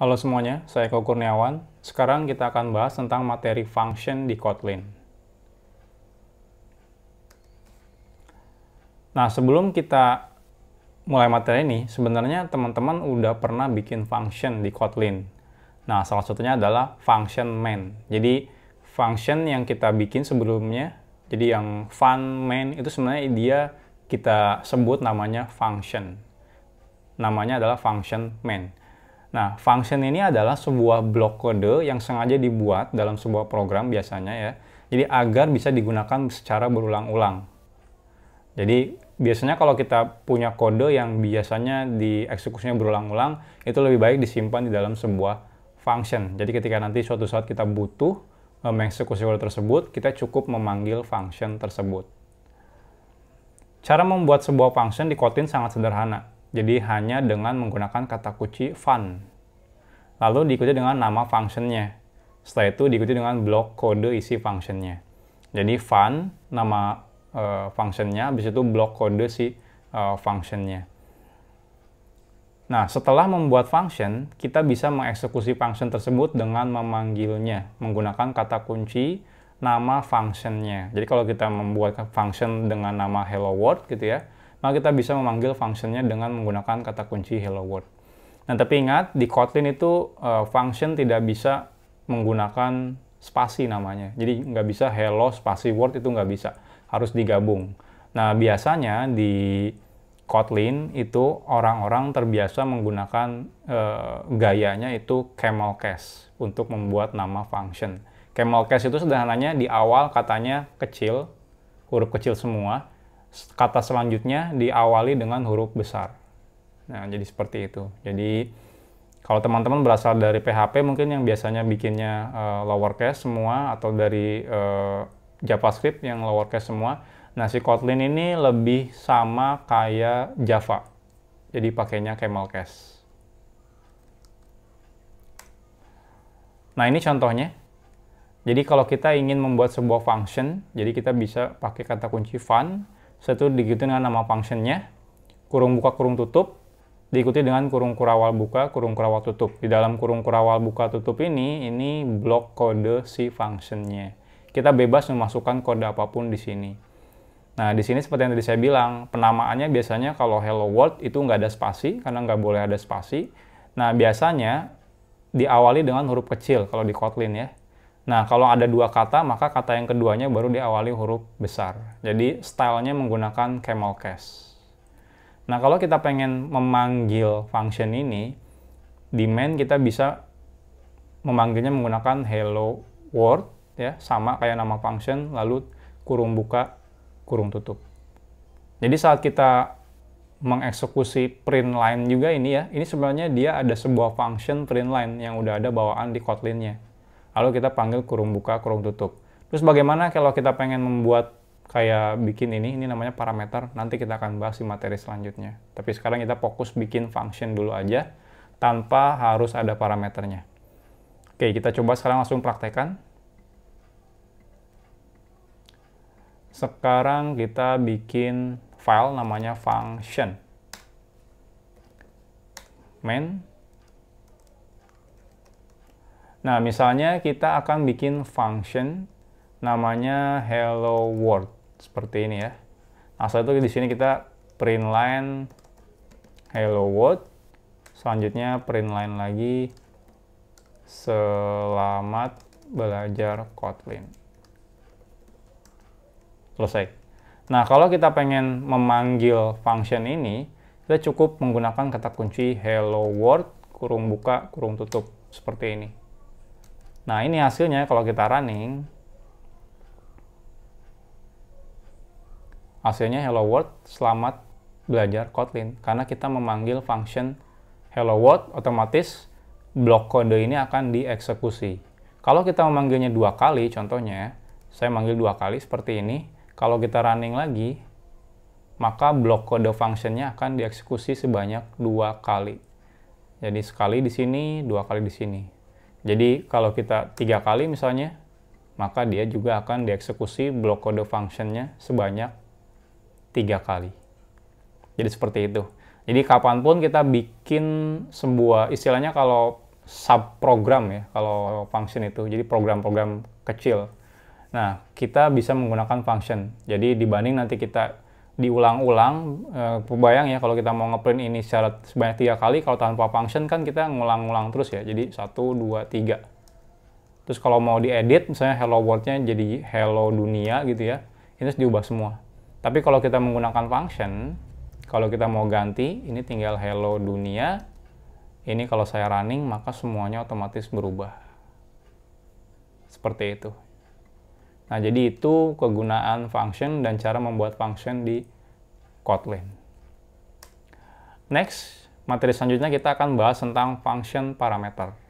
Halo semuanya, saya Eko Kurniawan. Sekarang kita akan bahas tentang materi function di Kotlin. Nah, sebelum kita mulai materi ini, sebenarnya teman-teman udah pernah bikin function di Kotlin. Nah, salah satunya adalah function main. Jadi, function yang kita bikin sebelumnya, jadi yang fun main itu sebenarnya dia kita sebut namanya function. Namanya adalah function main. Nah, function ini adalah sebuah blok kode yang sengaja dibuat dalam sebuah program biasanya ya. Jadi agar bisa digunakan secara berulang-ulang. Jadi biasanya kalau kita punya kode yang biasanya dieksekusinya berulang-ulang, itu lebih baik disimpan di dalam sebuah function. Jadi ketika nanti suatu saat kita butuh eh, mengeksekusi kode tersebut, kita cukup memanggil function tersebut. Cara membuat sebuah function di Kotlin sangat sederhana. Jadi hanya dengan menggunakan kata kunci fun lalu diikuti dengan nama functionnya. Setelah itu diikuti dengan blok kode isi functionnya. Jadi fun nama uh, functionnya, habis itu blok kode si uh, functionnya. Nah, setelah membuat function, kita bisa mengeksekusi function tersebut dengan memanggilnya menggunakan kata kunci nama functionnya. Jadi kalau kita membuat function dengan nama hello world gitu ya, maka kita bisa memanggil functionnya dengan menggunakan kata kunci hello world. Nah, tapi ingat di Kotlin itu uh, function tidak bisa menggunakan spasi namanya. Jadi nggak bisa hello spasi word itu nggak bisa. Harus digabung. Nah, biasanya di Kotlin itu orang-orang terbiasa menggunakan uh, gayanya itu camel case untuk membuat nama function. Camel case itu sederhananya di awal katanya kecil, huruf kecil semua. Kata selanjutnya diawali dengan huruf besar Nah, jadi seperti itu. Jadi kalau teman-teman berasal dari PHP mungkin yang biasanya bikinnya uh, lowercase semua atau dari uh, JavaScript yang lowercase semua. Nah, si Kotlin ini lebih sama kayak Java. Jadi pakainya camel case. Nah, ini contohnya. Jadi kalau kita ingin membuat sebuah function, jadi kita bisa pakai kata kunci fun, satu digitu dengan nama functionnya, kurung buka kurung tutup, diikuti dengan kurung kurawal buka, kurung kurawal tutup. Di dalam kurung kurawal buka tutup ini, ini blok kode si functionnya. Kita bebas memasukkan kode apapun di sini. Nah, di sini seperti yang tadi saya bilang, penamaannya biasanya kalau hello world itu nggak ada spasi, karena nggak boleh ada spasi. Nah, biasanya diawali dengan huruf kecil kalau di Kotlin ya. Nah, kalau ada dua kata, maka kata yang keduanya baru diawali huruf besar. Jadi, stylenya menggunakan camel case. Nah, kalau kita pengen memanggil function ini, di main kita bisa memanggilnya menggunakan hello world, ya, sama kayak nama function, lalu kurung buka, kurung tutup. Jadi saat kita mengeksekusi print line juga ini ya, ini sebenarnya dia ada sebuah function print line yang udah ada bawaan di Kotlinnya. Lalu kita panggil kurung buka, kurung tutup. Terus bagaimana kalau kita pengen membuat kayak bikin ini, ini namanya parameter, nanti kita akan bahas di materi selanjutnya. Tapi sekarang kita fokus bikin function dulu aja, tanpa harus ada parameternya. Oke, kita coba sekarang langsung praktekan. Sekarang kita bikin file namanya function. Main. Nah, misalnya kita akan bikin function namanya hello world seperti ini ya. Nah, setelah itu di sini kita print line hello world. Selanjutnya print line lagi selamat belajar Kotlin. Selesai. Nah, kalau kita pengen memanggil function ini, kita cukup menggunakan kata kunci hello world kurung buka kurung tutup seperti ini. Nah, ini hasilnya kalau kita running hasilnya hello world selamat belajar Kotlin karena kita memanggil function hello world otomatis blok kode ini akan dieksekusi. Kalau kita memanggilnya dua kali, contohnya saya manggil dua kali seperti ini, kalau kita running lagi, maka blok kode functionnya akan dieksekusi sebanyak dua kali. Jadi sekali di sini, dua kali di sini. Jadi kalau kita tiga kali misalnya, maka dia juga akan dieksekusi blok kode functionnya sebanyak tiga kali. Jadi seperti itu. Jadi kapanpun kita bikin sebuah istilahnya kalau sub program ya, kalau function itu, jadi program-program kecil. Nah, kita bisa menggunakan function. Jadi dibanding nanti kita diulang-ulang, eh, bayang ya kalau kita mau ngeprint ini secara sebanyak tiga kali, kalau tanpa function kan kita ngulang-ulang terus ya. Jadi satu, dua, tiga. Terus kalau mau diedit, misalnya hello world-nya jadi hello dunia gitu ya, ini harus diubah semua. Tapi kalau kita menggunakan function, kalau kita mau ganti, ini tinggal hello dunia. Ini kalau saya running, maka semuanya otomatis berubah. Seperti itu. Nah, jadi itu kegunaan function dan cara membuat function di Kotlin. Next, materi selanjutnya kita akan bahas tentang function parameter.